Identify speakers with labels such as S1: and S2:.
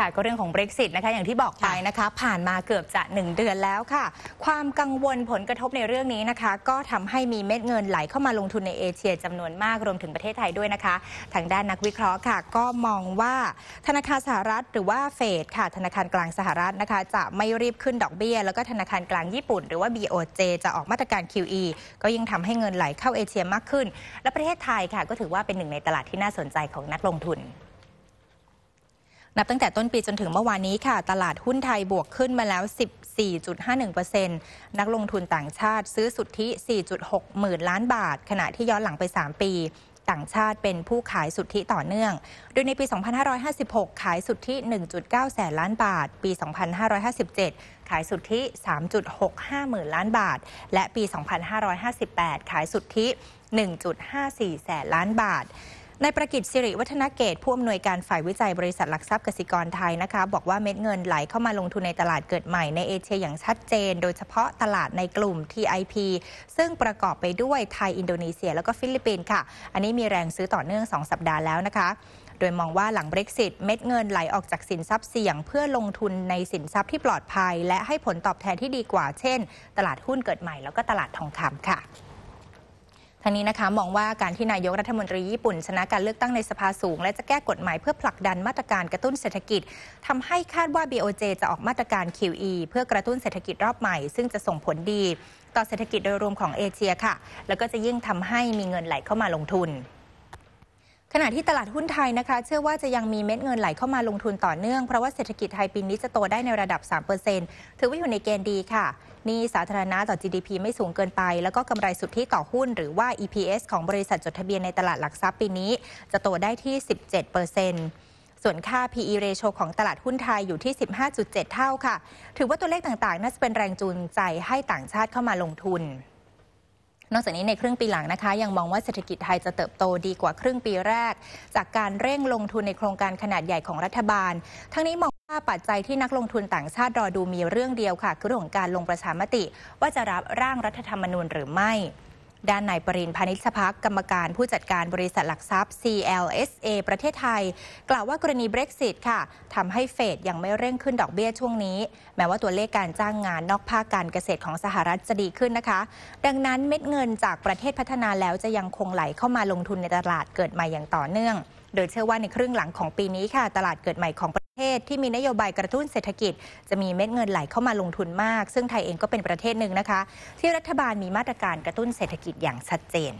S1: ค่ะก็เรื่องของ Brexit นะคะ อย่างที่บอกไปนะคะ ผ่านมาเกือบจะ 1 เดือนแล้วค่ะ ความกังวลผลกระทบในเรื่องนี้นะคะ ก็ทำให้มีเม็ดเงินไหลเข้ามาลงทุนในเอเชีย จำนวนมาก รวมถึงประเทศไทยด้วยนะคะ ทางด้านนักวิเคราะห์ค่ะ ก็มองว่าธนาคารสหรัฐ หรือว่าเฟดค่ะ ธนาคารกลางสหรัฐนะคะ จะไม่รีบขึ้นดอกเบี้ย แล้วก็ธนาคารกลางญี่ปุ่นหรือว่า BOJ จะออกมาตรการ QE ก็ยิ่งทำให้เงินไหลเข้าเอเชียมากขึ้น และประเทศไทยค่ะ ก็ถือว่าเป็นหนึ่งในตลาดที่น่าสนใจของนักลงทุนนับตั้งแต่ต้นปีจนถึงเมื่อวานนี้ค่ะ ตลาดหุ้นไทยบวกขึ้นมาแล้ว 14.51%นักลงทุนต่างชาติซื้อสุทธิ 4.6 หมื่นล้านบาท ขณะที่ย้อนหลังไป 3 ปี ต่างชาติเป็นผู้ขายสุทธิต่อเนื่อง โดยในปี 2556 ขายสุทธิ 1.9 แสนล้านบาท ปี 2557 ขายสุทธิ 3.65 หมื่นล้านบาท และปี 2558 ขายสุทธิ 1.54 แสนล้านบาทนายประกิจสิริวัฒนเกตผู้อำนวยการฝ่ายวิจัยบริษัทหลักทรัพย์กสิกรไทยนะคะ บอกว่าเม็ดเงินไหลเข้ามาลงทุนในตลาดเกิดใหม่ในเอเชียอย่างชัดเจนโดยเฉพาะตลาดในกลุ่ม TIP ซึ่งประกอบไปด้วยไทยอินโดนีเซียแล้วก็ฟิลิปปินส์ค่ะ อันนี้มีแรงซื้อต่อเนื่อง 2 สัปดาห์แล้วนะคะ โดยมองว่าหลังเบรกซิตเม็ดเงินไหลออกจากสินทรัพย์เสี่ยง เพื่อลงทุนในสินทรัพย์ที่ปลอดภัย และให้ผลตอบแทนที่ดีกว่า เช่น ตลาดหุ้นเกิดใหม่แล้วก็ตลาดทองคำค่ะงนี้นะคะมองว่าการที่นายกรัฐมนตรีญี่ปุ่น ชนะการเลือกตั้งในสภาสูง และจะแก้กฎหมายเพื่อผลักดันมาตรการกระตุ้นเศรษฐกิจ ทำให้คาดว่า BOJ จะออกมาตรการ QE เพื่อกระตุ้นเศรษฐกิจรอบใหม่ ซึ่งจะส่งผลดีต่อเศรษฐกิจโดยรวมของเอเชียค่ะ แล้วก็จะยิ่งทำให้มีเงินไหลเข้ามาลงทุนขณะที่ตลาดหุ้นไทยนะคะ เชื่อว่าจะยังมีเม็ดเงินไหลเข้ามาลงทุนต่อเนื่อง เพราะว่าเศรษฐกิจไทยปีนี้จะโตได้ในระดับ 3%ถือว่าอยู่ในเกณฑ์ดีค่ะนี่สาธารณะต่อ GDP ไม่สูงเกินไป แล้วก็กำไรสุทธิต่อหุ้นหรือว่า EPS ของบริษัทจดทะเบียนในตลาดหลักทรัพย์ปีนี้ จะโตได้ที่ 17%ส่วนค่า P/E ratio ของตลาดหุ้นไทยอยู่ที่ 15.7 เท่าค่ะ ถือว่าตัวเลขต่างๆน่าจะเป็นแรงจูงใจให้ต่างชาติเข้ามาลงทุนนอกจากนี้ในครึ่งปีหลังนะคะ ยังมองว่าเศรษฐกิจไทยจะเติบโตดีกว่าครึ่งปีแรก จากการเร่งลงทุนในโครงการขนาดใหญ่ของรัฐบาล ทั้งนี้มองว่าปัจจัยที่นักลงทุนต่างชาติรอดูมีเรื่องเดียวค่ะ คือเรื่องการลงประชามติว่าจะรับร่างรัฐธรรมนูญหรือไม่ด้านนายปรินพาณิชพักกรรมการผู้จัดการบริษัทหลักทรัพย์ CLSA ประเทศไทย กล่าวว่ากรณีเบรกซิตค่ะทำให้เฟดยังไม่เร่งขึ้นดอกเบี้ยช่วงนี้ แม้ว่าตัวเลขการจ้างงานนอกภาคการเกษตรของสหรัฐจะดีขึ้นนะคะ ดังนั้นเม็ดเงินจากประเทศพัฒนาแล้วจะยังคงไหลเข้ามาลงทุนในตลาดเกิดใหม่อย่างต่อเนื่อง โดยเชื่อว่าในครึ่งหลังของปีนี้ค่ะ ตลาดเกิดใหม่ของเทศที่มีนโยบายกระตุ้นเศรษฐกิจ จะมีเม็ดเงินไหลเข้ามาลงทุนมาก ซึ่งไทยเองก็เป็นประเทศหนึ่งนะคะ ที่รัฐบาลมีมาตรการกระตุ้นเศรษฐกิจอย่างชัดเจน